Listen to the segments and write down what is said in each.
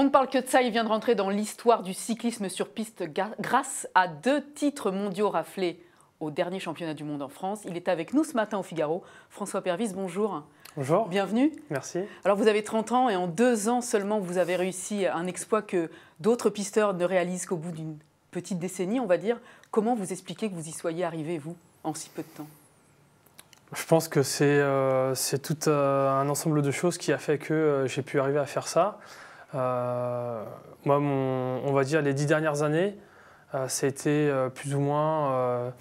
On ne parle que de ça, il vient de rentrer dans l'histoire du cyclisme sur piste grâce à deux titres mondiaux raflés au dernier championnat du monde en France. Il est avec nous ce matin au Figaro. François Pervis, bonjour. Bonjour. Bienvenue. Merci. Alors vous avez 30 ans et en deux ans seulement, vous avez réussi un exploit que d'autres pisteurs ne réalisent qu'au bout d'une petite décennie, on va dire. Comment vous expliquez que vous y soyez arrivé, vous, en si peu de temps je pense que c'est euh, tout euh, un ensemble de choses qui a fait que euh, j'ai pu arriver à faire ça. Euh, moi, on va dire les dix dernières années, c'était euh, euh, plus ou moins.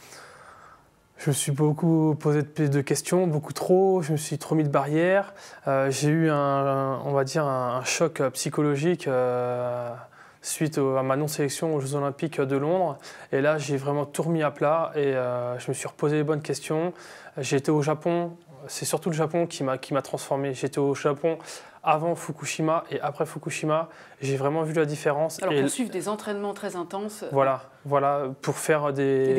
Je me suis beaucoup posé de questions, beaucoup trop. Je me suis trop mis de barrières. j'ai eu un, on va dire, un, choc psychologique suite à ma non-sélection aux Jeux Olympiques de Londres. Et là, j'ai vraiment tout remis à plat et je me suis reposé les bonnes questions. J'ai été au Japon. C'est surtout le Japon qui m'a transformé. J'étais au Japon avant Fukushima et après Fukushima, j'ai vraiment vu la différence. Alors, et suivre des entraînements très intenses. Euh, voilà, voilà pour faire des,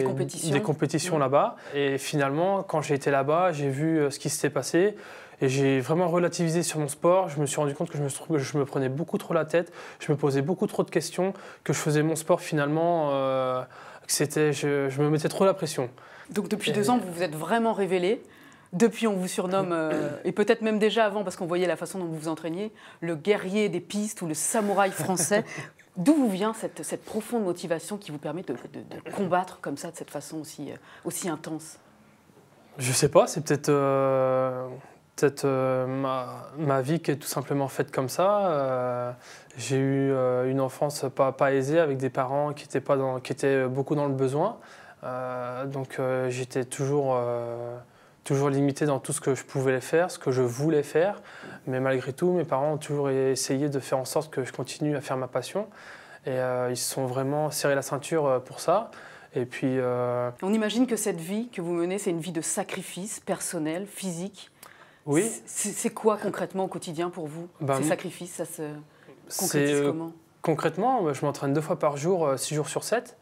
des compétitions, là-bas. Et finalement, quand j'ai été là-bas, j'ai vu euh, ce qui s'était passé. Et j'ai vraiment relativisé sur mon sport. Je me suis rendu compte que je me, je me, prenais beaucoup trop la tête, je me posais beaucoup trop de questions, que je faisais mon sport finalement, euh, que c'était, je, me mettais trop la pression. Donc depuis deux ans, vous vous êtes vraiment révélé. Depuis, on vous surnomme, euh, et peut-être même déjà avant, parce qu'on voyait la façon dont vous vous entraîniez, le guerrier des pistes ou le samouraï français. D'où vous vient cette, profonde motivation qui vous permet de, combattre comme ça, de cette façon aussi, euh, aussi intense Je sais pas, c'est peut-être euh, peut être ma, vie qui est tout simplement faite comme ça. J'ai eu une enfance pas, aisée, avec des parents qui étaient, pas dans, qui étaient beaucoup dans le besoin. donc j'étais toujours toujours limité dans tout ce que je pouvais faire, ce que je voulais faire. Mais malgré tout, mes parents ont toujours essayé de faire en sorte que je continue à faire ma passion. Et euh, ils se sont vraiment serrés la ceinture euh, pour ça. Et puis. Euh, On imagine que cette vie que vous menez, c'est une vie de sacrifice personnel, physique. Oui. C'est quoi concrètement au quotidien pour vous ben, Ces sacrifices, ça se concrétise comment Concrètement, bah, je m'entraîne deux fois par jour, six jours sur sept.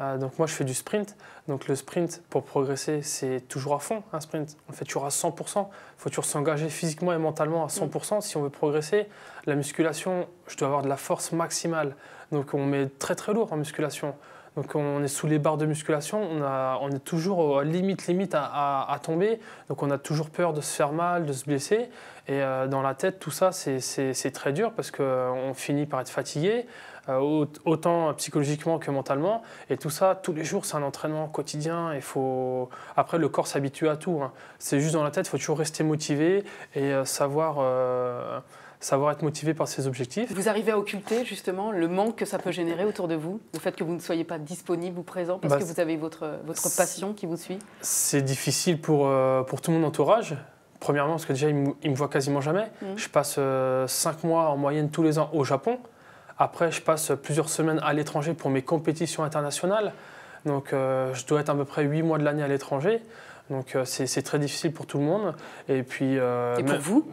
Euh, donc moi, je fais du sprint. Donc le sprint, pour progresser, c'est toujours à fond. Un sprint, on le fait toujours à 100%. Il faut toujours s'engager physiquement et mentalement à 100% si on veut progresser. La musculation, je dois avoir de la force maximale. Donc on met très très lourd en musculation. Donc on est sous les barres de musculation, on, est toujours euh, limite, limite à, tomber. Donc on a toujours peur de se faire mal, de se blesser. Et euh, dans la tête, tout ça, c'est très dur parce qu'on euh, finit par être fatigué, autant psychologiquement que mentalement. Et tout ça, tous les jours, c'est un entraînement quotidien. faut... Après, le corps s'habitue à tout. Hein. C'est juste dans la tête, il faut toujours rester motivé et savoir savoir être motivé par ses objectifs. Vous arrivez à occulter justement le manque que ça peut générer autour de vous, le fait que vous ne soyez pas disponible ou présent parce bah, que vous avez votre, votre passion qui vous suit C'est difficile pour, euh, pour tout mon entourage. Premièrement, parce que déjà, ils me, me voient quasiment jamais. Mmh. Je passe euh, cinq mois en moyenne tous les ans au Japon. Après, je passe plusieurs semaines à l'étranger pour mes compétitions internationales. Donc, euh, je dois être à peu près huit mois de l'année à l'étranger. Donc euh, c'est très difficile pour tout le monde. Et puis. Euh, pour vous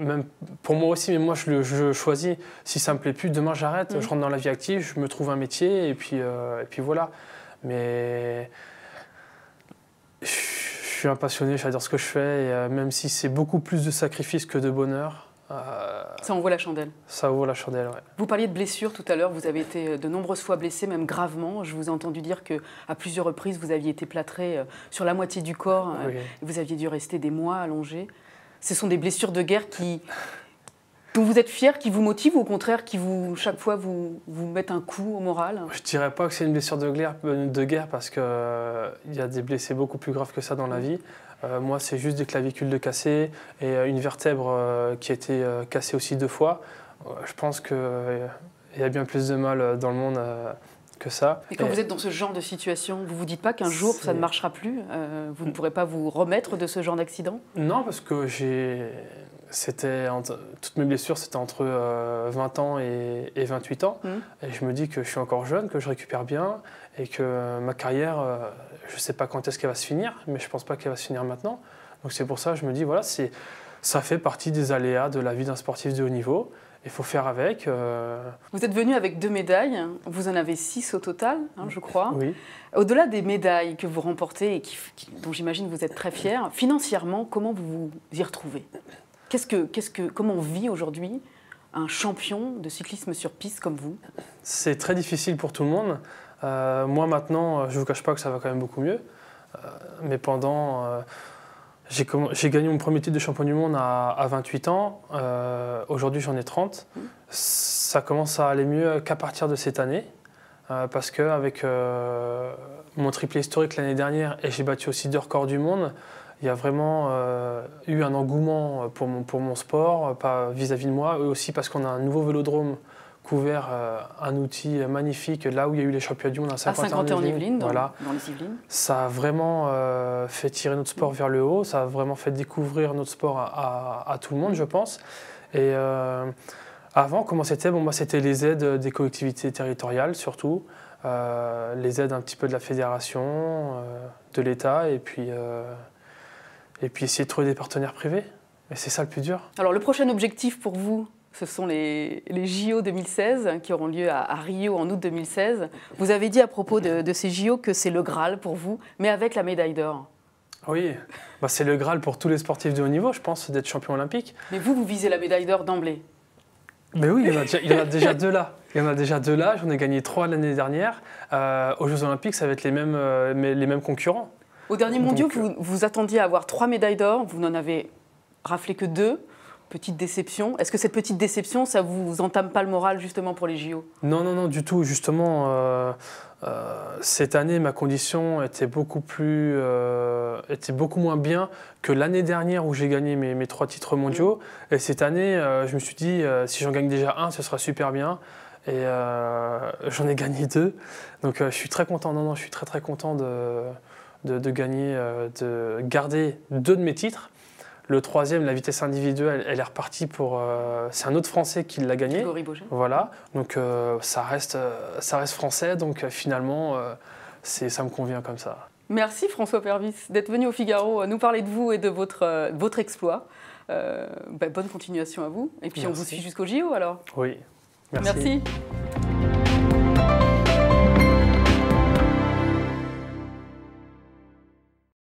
Pour moi aussi, mais moi je, choisis. Si ça ne me plaît plus, demain j'arrête, mm. je rentre dans la vie active, je me trouve un métier et puis, euh, et puis voilà. Mais. Je suis un passionné, j'adore ce que je fais, et, même si c'est beaucoup plus de sacrifices que de bonheur, euh, ça en vaut la chandelle. Ça vaut la chandelle, ouais. Vous parliez de blessures tout à l'heure. Vous avez été euh, de nombreuses fois blessé, même gravement. Je vous ai entendu dire que à plusieurs reprises, vous aviez été plâtré euh, sur la moitié du corps. Vous aviez dû rester des mois allongé. Ce sont des blessures de guerre qui donc vous êtes fier, qui vous motive ou au contraire qui vous, chaque fois, vous, vous un coup au moral Je dirais pas que c'est une blessure de guerre, de guerre parce qu'il euh, il y a des blessés beaucoup plus graves que ça dans la mm. vie. Euh, moi, c'est juste des clavicules de cassé et euh, une vertèbre qui a été cassée aussi deux fois. je pense qu'il y a bien plus de mal dans le monde que ça. Et quand vous êtes dans ce genre de situation, vous vous dites pas qu'un jour ça ne marchera plus Vous ne pourrez pas vous remettre de ce genre d'accident Non, parce que j'ai c'était toutes mes blessures, c'était entre 20 euh, ans et, 28 ans. Mm. Et je me dis que je suis encore jeune, que je récupère bien et que ma carrière, euh, je ne sais pas quand est-ce qu'elle va se finir, mais je ne pense pas qu'elle va se finir maintenant. Donc c'est pour ça que je me dis, voilà, ça fait partie des aléas de la vie d'un sportif de haut niveau. Il faut faire avec. Euh. Vous êtes venu avec deux médailles, vous en avez six au total, hein, je crois. Oui. Au-delà des médailles que vous remportez et dont j'imagine vous êtes très fier, financièrement, comment vous vous y retrouvez quest comment vit aujourd'hui un champion de cyclisme sur piste comme vous C'est très difficile pour tout le monde. Euh, moi maintenant, euh, je ne vous cache pas que ça va quand même beaucoup mieux. Euh, mais pendant... j'ai, gagné mon premier titre de champion du monde à, 28 ans. aujourd'hui, j'en ai 30. Ça commence à aller mieux qu'à partir de cette année. parce qu'avec mon triplé historique l'année dernière, et j'ai battu aussi deux records du monde, il y a vraiment euh, eu un engouement pour mon, sport, euh, pas vis-à-vis de moi, aussi parce qu'on a un nouveau vélodrome couvert, euh, un outil magnifique, là où il y a eu les championnats du monde à 51 en Yvelines, Ça a vraiment fait tirer notre sport vers le haut, ça a vraiment fait découvrir notre sport à, tout le monde, je pense. Et avant, comment c'était bon, bah, C'était les aides des collectivités territoriales, surtout. les aides un petit peu de la fédération, de l'État, et puis et puis essayer de trouver des partenaires privés. Et c'est ça le plus dur. Alors le prochain objectif pour vous, ce sont les, JO 2016 hein, qui auront lieu à, Rio en août 2016. Vous avez dit à propos de, ces JO que c'est le Graal pour vous, mais avec la médaille d'or. Oui, bah, c'est le Graal pour tous les sportifs de haut niveau, je pense, d'être champion olympique. Mais vous, vous visez la médaille d'or d'emblée. Mais oui, il y, en a déjà, deux là. Il y en a déjà deux là. J'en ai gagné trois l'année dernière. Euh, aux Jeux Olympiques, ça va être les mêmes, euh, les mêmes concurrents. Au dernier mondial, euh, vous vous attendiez à avoir trois médailles d'or, vous n'en avez raflé que deux petite déception. Est-ce que cette petite déception, ça vous entame pas le moral justement pour les JO Non, non, non, du tout. Justement, euh, euh, cette année, ma condition était beaucoup plus, était beaucoup moins bien que l'année dernière où j'ai gagné mes, mes, trois titres mondiaux. Et cette année, je me suis dit, si j'en gagne déjà un, ce sera super bien. Et j'en ai gagné deux. Donc je suis très content. Non, non, je suis très très content de de, gagner, euh, de garder deux de mes titres. Le troisième, la vitesse individuelle, elle est repartie pour. Euh, c'est un autre Français qui l'a gagné. Voilà. Donc euh, ça, reste, ça reste français. Donc finalement, c'est, ça me convient comme ça. Merci François Pervis d'être venu au Figaro nous parler de vous et de votre, votre exploit. Bah, bonne continuation à vous. Et puis on vous suit jusqu'au JO alors. Oui. Merci. Merci.